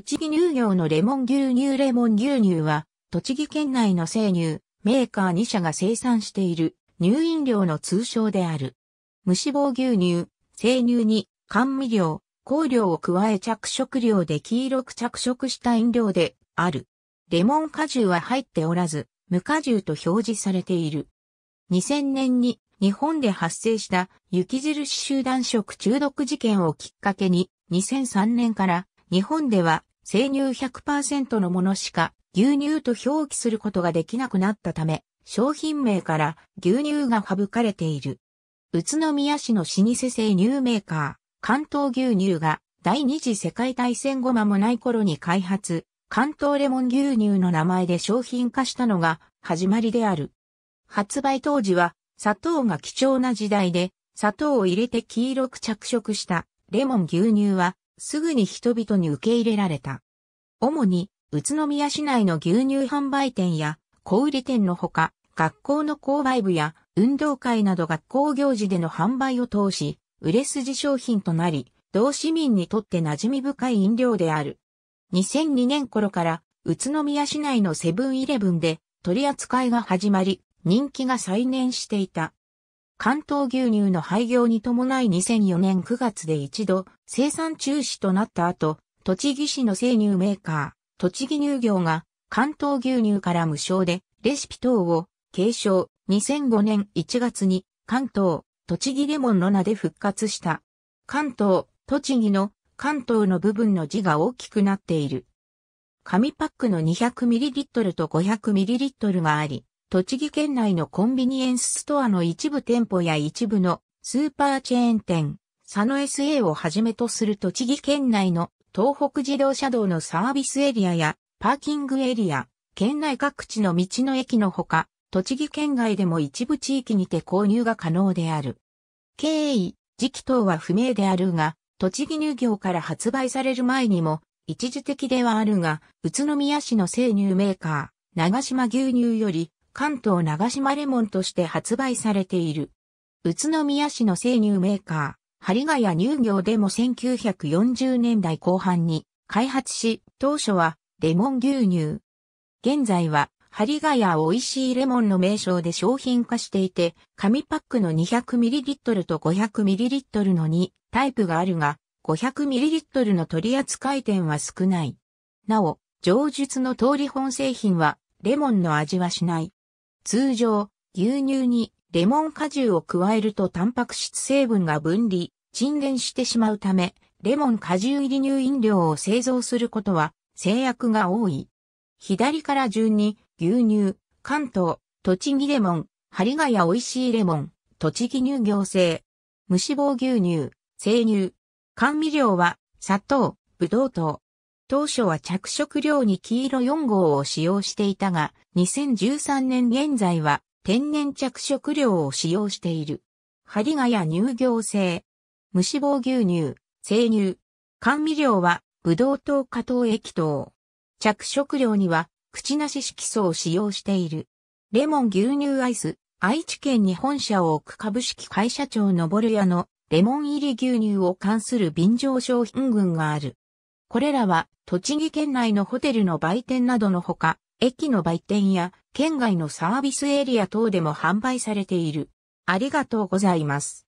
栃木乳業のレモン牛乳レモン牛乳は、栃木県内の生乳、メーカー2社が生産している乳飲料の通称である。無脂肪牛乳、生乳に甘味料、香料を加え着色料で黄色く着色した飲料である。レモン果汁は入っておらず、無果汁と表示されている。2000年に日本で発生した雪印集団食中毒事件をきっかけに2003年から日本では生乳100%のものしか牛乳と表記することができなくなったため、商品名から牛乳が省かれている。宇都宮市の老舗生乳メーカー、関東牛乳が第二次世界大戦後間もない頃に開発、関東レモン牛乳の名前で商品化したのが始まりである。発売当時は砂糖が貴重な時代で砂糖を入れて黄色く着色したレモン牛乳はすぐに人々に受け入れられた。主に、宇都宮市内の牛乳販売店や小売店のほか、学校の購買部や運動会など学校行事での販売を通し、売れ筋商品となり、同市民にとって馴染み深い飲料である。2002年頃から宇都宮市内のセブンイレブンで取り扱いが始まり、人気が再燃していた。関東牛乳の廃業に伴い2004年9月で一度生産中止となった後、栃木市の生乳メーカー、栃木乳業が関東牛乳から無償でレシピ等を継承2005年1月に関東、栃木レモンの名で復活した。関東、栃木の関東の部分の字が大きくなっている。紙パックの 200ml と 500ml があり、栃木県内のコンビニエンスストアの一部店舗や一部のスーパーチェーン店、佐野 SA をはじめとする栃木県内の東北自動車道のサービスエリアやパーキングエリア、県内各地の道の駅のほか、栃木県外でも一部地域にて購入が可能である。経緯、時期等は不明であるが、栃木乳業から発売される前にも、一時的ではあるが、宇都宮市の生乳メーカー、長島牛乳より、関東長島レモンとして発売されている。宇都宮市の生乳メーカー、針ヶ谷乳業でも1940年代後半に開発し、当初はレモン牛乳。現在は針ヶ谷美味しいレモンの名称で商品化していて、紙パックの 200ml と 500ml の2タイプがあるが、500ml の取扱店は少ない。なお、上述の通り本製品はレモンの味はしない。通常、牛乳にレモン果汁を加えるとタンパク質成分が分離、沈殿してしまうため、レモン果汁入り乳飲料を製造することは制約が多い。左から順に、牛乳、関東、栃木レモン、針ヶ谷美味しいレモン、栃木乳業製、無脂肪牛乳、生乳。甘味料は、砂糖、ぶどう糖。当初は着色料に黄色4号を使用していたが、2013年現在は天然着色料を使用している。針がや乳業製、無脂肪牛乳、生乳、甘味料は、ブドウ糖加糖液糖。着色料には、口なし色素を使用している。レモン牛乳アイス、愛知県に本社を置く株式会社長のボルヤのレモン入り牛乳を関する便乗商品群がある。これらは栃木県内のホテルの売店などのほか、駅の売店や県外のサービスエリア等でも販売されている。ありがとうございます。